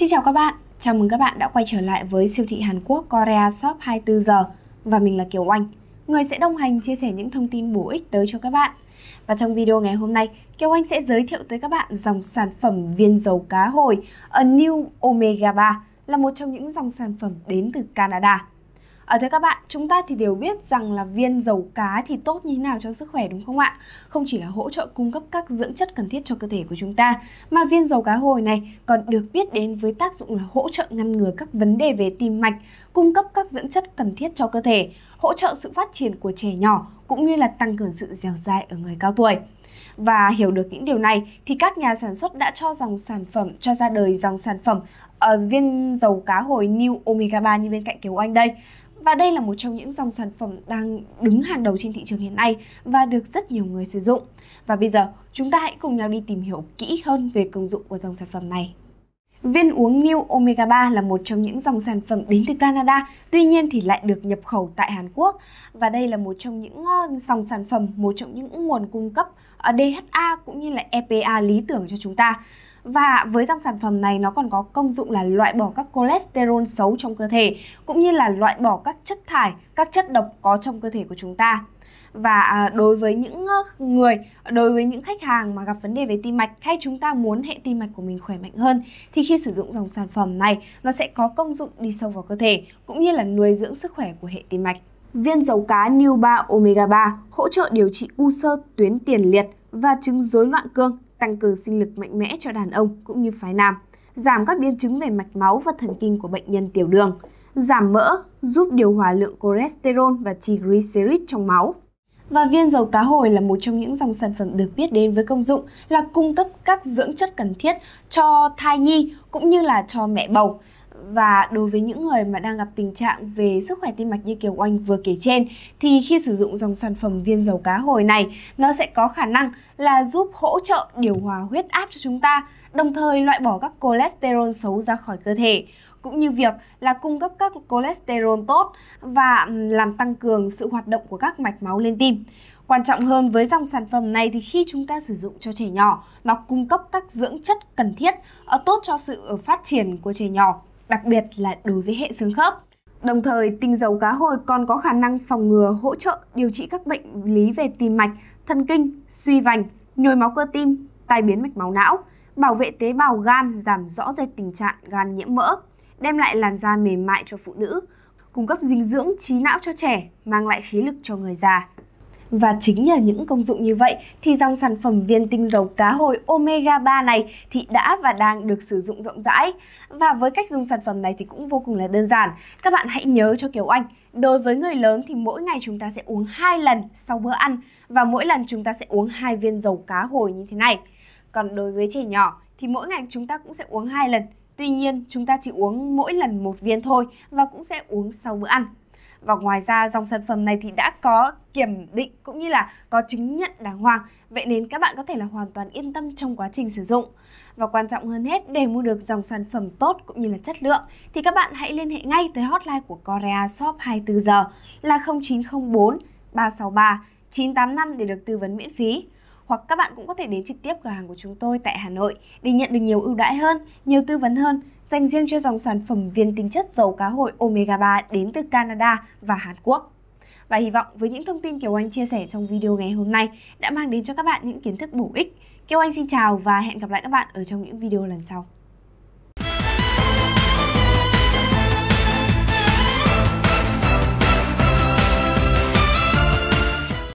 Xin chào các bạn, chào mừng các bạn đã quay trở lại với siêu thị Hàn Quốc Korea Shop 24 giờ và mình là Kiều Oanh, người sẽ đồng hành chia sẻ những thông tin bổ ích tới cho các bạn. Và trong video ngày hôm nay, Kiều Oanh sẽ giới thiệu tới các bạn dòng sản phẩm viên dầu cá hồi A New Omega 3 là một trong những dòng sản phẩm đến từ Canada. À, thưa các bạn, chúng ta thì đều biết rằng là viên dầu cá thì tốt như thế nào cho sức khỏe đúng không ạ? Không chỉ là hỗ trợ cung cấp các dưỡng chất cần thiết cho cơ thể của chúng ta, mà viên dầu cá hồi này còn được biết đến với tác dụng là hỗ trợ ngăn ngừa các vấn đề về tim mạch, cung cấp các dưỡng chất cần thiết cho cơ thể, hỗ trợ sự phát triển của trẻ nhỏ cũng như là tăng cường sự dẻo dai ở người cao tuổi. Và hiểu được những điều này thì các nhà sản xuất đã cho dòng sản phẩm cho ra đời dòng sản phẩm ở ờ, viên dầu cá hồi New Omega 3 như bên cạnh Kiều Anh đây. Và đây là một trong những dòng sản phẩm đang đứng hàng đầu trên thị trường hiện nay và được rất nhiều người sử dụng. Và bây giờ, chúng ta hãy cùng nhau đi tìm hiểu kỹ hơn về công dụng của dòng sản phẩm này. Viên uống New Omega 3 là một trong những dòng sản phẩm đến từ Canada, tuy nhiên thì lại được nhập khẩu tại Hàn Quốc. Và đây là một trong những ờ, dòng sản phẩm, một trong những nguồn cung cấp ờ, DHA cũng như là EPA lý tưởng cho chúng ta. Và với dòng sản phẩm này nó còn có công dụng là loại bỏ các cholesterol xấu trong cơ thể cũng như là loại bỏ các chất thải, các chất độc có trong cơ thể của chúng ta và à, đối với những người đối với những khách hàng mà gặp vấn đề về tim mạch hay chúng ta muốn hệ tim mạch của mình khỏe mạnh hơn thì khi sử dụng dòng sản phẩm này nó sẽ có công dụng đi sâu vào cơ thể cũng như là nuôi dưỡng sức khỏe của hệ tim mạch. Viên dầu cá Nuba Omega 3 hỗ trợ điều trị u sơ tuyến tiền liệt và chứng rối loạn cương, tăng cường sinh lực mạnh mẽ cho đàn ông cũng như phái nam, giảm các biến chứng về mạch máu và thần kinh của bệnh nhân tiểu đường giảm mỡ, giúp điều hòa lượng cholesterol và triglycerid trong máu. Và viên dầu cá hồi là một trong những dòng sản phẩm được biết đến với công dụng là cung cấp các dưỡng chất cần thiết cho thai nhi cũng như là cho mẹ bầu. Và đối với những người mà đang gặp tình trạng về sức khỏe tim mạch như Kiều Oanh vừa kể trên thì khi sử dụng dòng sản phẩm viên dầu cá hồi này nó sẽ có khả năng là giúp hỗ trợ điều hòa huyết áp cho chúng ta, đồng thời loại bỏ các cholesterol xấu ra khỏi cơ thể cũng như việc là cung cấp các cholesterol tốt và làm tăng cường sự hoạt động của các mạch máu lên tim. Quan trọng hơn với dòng sản phẩm này thì khi chúng ta sử dụng cho trẻ nhỏ, nó cung cấp các dưỡng chất cần thiết ờ, tốt cho sự phát triển của trẻ nhỏ, đặc biệt là đối với hệ xương khớp. Đồng thời, tinh dầu cá hồi còn có khả năng phòng ngừa, hỗ trợ điều trị các bệnh lý về tim mạch, thần kinh, suy vành, nhồi máu cơ tim, tai biến mạch máu não, bảo vệ tế bào gan, giảm rõ rệt tình trạng gan nhiễm mỡ đem lại làn da mềm mại cho phụ nữ, cung cấp dinh dưỡng trí não cho trẻ, mang lại khí lực cho người già. Và chính nhờ những công dụng như vậy thì dòng sản phẩm viên tinh dầu cá hồi omega 3 này thì đã và đang được sử dụng rộng rãi. Và với cách dùng sản phẩm này thì cũng vô cùng là đơn giản. Các bạn hãy nhớ cho Kiều Anh, đối với người lớn thì mỗi ngày chúng ta sẽ uống 2 lần sau bữa ăn và mỗi lần chúng ta sẽ uống hai viên dầu cá hồi như thế này. Còn đối với trẻ nhỏ thì mỗi ngày chúng ta cũng sẽ uống hai lần Tuy nhiên, chúng ta chỉ uống mỗi lần một viên thôi và cũng sẽ uống sau bữa ăn. Và ngoài ra, dòng sản phẩm này thì đã có kiểm định cũng như là có chứng nhận đàng hoàng, vậy nên các bạn có thể là hoàn toàn yên tâm trong quá trình sử dụng. Và quan trọng hơn hết, để mua được dòng sản phẩm tốt cũng như là chất lượng, thì các bạn hãy liên hệ ngay tới hotline của Korea Shop 24 giờ là 0904 363 985 để được tư vấn miễn phí hoặc các bạn cũng có thể đến trực tiếp cửa hàng của chúng tôi tại Hà Nội để nhận được nhiều ưu đãi hơn, nhiều tư vấn hơn dành riêng cho dòng sản phẩm viên tính chất dầu cá hồi omega 3 đến từ Canada và Hàn Quốc. Và hy vọng với những thông tin Kiều Anh chia sẻ trong video ngày hôm nay đã mang đến cho các bạn những kiến thức bổ ích. Kiều Anh xin chào và hẹn gặp lại các bạn ở trong những video lần sau.